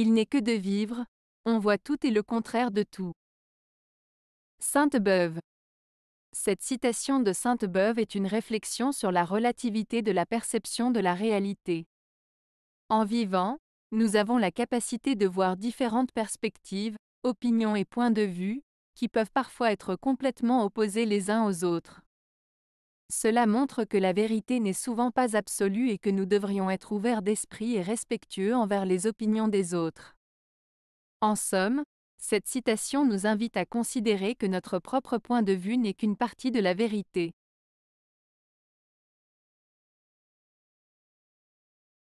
Il n'est que de vivre, on voit tout et le contraire de tout. Sainte Beuve. Cette citation de Sainte Beuve est une réflexion sur la relativité de la perception de la réalité. En vivant, nous avons la capacité de voir différentes perspectives, opinions et points de vue, qui peuvent parfois être complètement opposés les uns aux autres. Cela montre que la vérité n'est souvent pas absolue et que nous devrions être ouverts d'esprit et respectueux envers les opinions des autres. En somme, cette citation nous invite à considérer que notre propre point de vue n'est qu'une partie de la vérité.